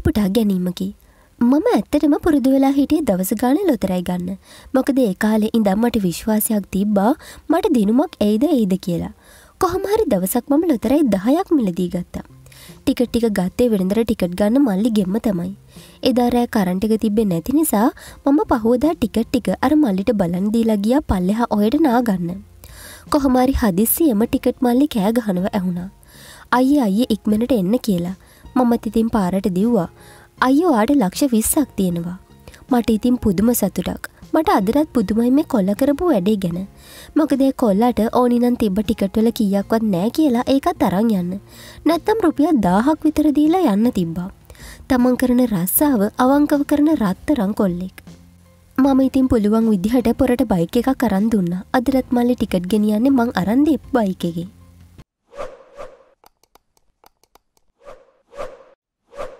උපුටා ගැනීමකි. මම ඇත්තටම පුරුදු වෙලා හිටියේ දවස ගාන ලොතරයි ගන්න. මොකද ඒ කාලේ ඉඳම් මට විශ්වාසයක් තිබ්බා මට දිනුමක් ඇයිද ඒද කියලා. කොහොම හරි දවසක් මම ලොතරයි දහයක් මිලදී ගත්තා. ටිකට් ටික ගත්තේ වෙනදර ටිකට් ගන්න මල්ලි ගෙම්ම තමයි. එදාරෑ කරන්ටික තිබ්බෙ නැති නිසා මම පහෝදා ටිකට් ටික අර මල්ලිට බලන්දීලා ගියා පල්ලෙහා ඔයට නාගන්න. කොහොමරි හදිස්සියම ටිකට් මල්ලි කෑ ගහනව ඇහුණා. අයියේ අයියේ ඉක්මනට එන්න කියලා. මම තිතින් පාරට දිව්වා අය වාට ලක්ෂ විස්සක් තියෙනවා මට ඉතින් පුදුම සතුටක් මට අදරත් පුදුමයි මේ කොල්ල කරපු වැඩේ ගැන මොකදේ කොල්ලට ඕනිනන් තිබ ටිකට්වල කියක්වත් නෑ කියලා ඒකත් තරං යන්න නැත්තම් රුපියල් දාහක් විතරදීලා යන්න තිබ්බා තමන් කරන රස්සාාව අවංකව කරන රත්තරං කොල්ලෙක් මම ඉතින් පුළුවන් විදිහට පොරට බයික එක කරන් දුන්න අදරත් මල්ලි ටිකට් ගෙනියන්නේ මං අරන්දෙප් බයිකගේ